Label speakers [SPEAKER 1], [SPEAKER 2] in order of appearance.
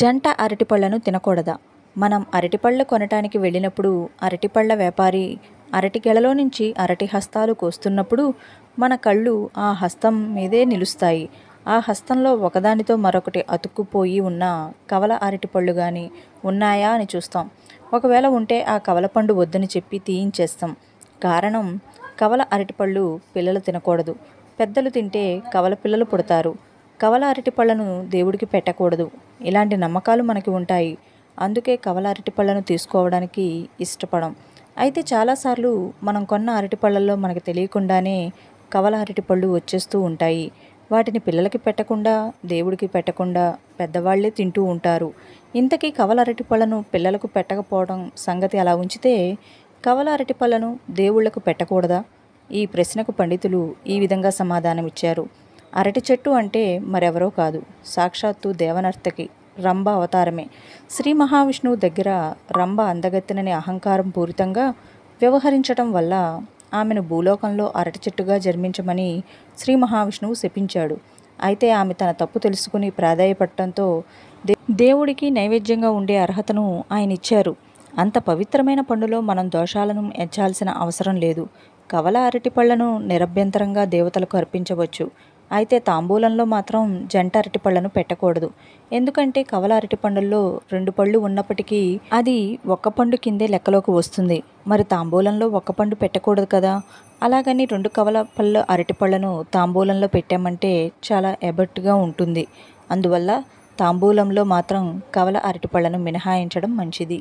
[SPEAKER 1] జంట అరటిపళ్లను తినకూడదా మనం అరటిపళ్ళు కొనటానికి వెళ్ళినప్పుడు అరటిపళ్ళ వ్యాపారి అరటి గెలలో నుంచి అరటి హస్తాలు కోస్తున్నప్పుడు మన కళ్ళు ఆ హస్తం మీదే నిలుస్తాయి ఆ హస్తంలో ఒకదానితో మరొకటి అతుక్కుపోయి ఉన్న కవల అరటిపళ్ళు కానీ ఉన్నాయా అని చూస్తాం ఒకవేళ ఉంటే ఆ కవల పండు వద్దని చెప్పి తీయించేస్తాం కారణం కవల అరటిపళ్ళు పిల్లలు తినకూడదు పెద్దలు తింటే కవల పిల్లలు పుడతారు కవల అరటి పళ్ళను దేవుడికి పెట్టకూడదు ఇలాంటి నమ్మకాలు మనకి ఉంటాయి అందుకే కవల అరటి పళ్ళను తీసుకోవడానికి ఇష్టపడం అయితే చాలాసార్లు మనం కొన్న అరటి పళ్ళల్లో మనకు తెలియకుండానే కవల అరటి పళ్ళు వచ్చేస్తూ ఉంటాయి వాటిని పిల్లలకి పెట్టకుండా దేవుడికి పెట్టకుండా పెద్దవాళ్లే తింటూ ఉంటారు ఇంతకీ కవల అరటి పళ్ళను పిల్లలకు పెట్టకపోవడం సంగతి అలా ఉంచితే కవల అరటి పళ్ళను దేవుళ్లకు పెట్టకూడదా ఈ ప్రశ్నకు పండితులు ఈ విధంగా సమాధానమిచ్చారు అరటి చెట్టు అంటే మరెవరో కాదు సాక్షాత్తు దేవనర్తకి రంభ అవతారమే శ్రీ మహావిష్ణువు దగ్గర రంభ అందగత్తిననే అహంకారం పూరితంగా వ్యవహరించటం వల్ల ఆమెను భూలోకంలో అరటి చెట్టుగా జన్మించమని శ్రీ మహావిష్ణువు శపించాడు అయితే ఆమె తన తప్పు తెలుసుకుని ప్రాధాయపడటంతో దేవుడికి నైవేద్యంగా ఉండే అర్హతను ఆయన ఇచ్చారు అంత పవిత్రమైన పండులో మనం దోషాలను ఎంచాల్సిన అవసరం లేదు కవల అరటి పళ్లను నిరభ్యంతరంగా దేవతలకు అర్పించవచ్చు అయితే తాంబూలంలో మాత్రం జంట అరటిపళ్ళను పెట్టకూడదు ఎందుకంటే కవల అరటిపండుల్లో రెండు పళ్ళు ఉన్నప్పటికీ అది ఒక్క పండు కిందే లెక్కలోకి వస్తుంది మరి తాంబూలంలో ఒక్క పండు పెట్టకూడదు కదా అలాగని రెండు కవల అరటి అరటిపళ్ళను తాంబూలంలో పెట్టామంటే చాలా ఎబర్ట్గా ఉంటుంది అందువల్ల తాంబూలంలో మాత్రం కవల అరటిపళ్ళను మినహాయించడం మంచిది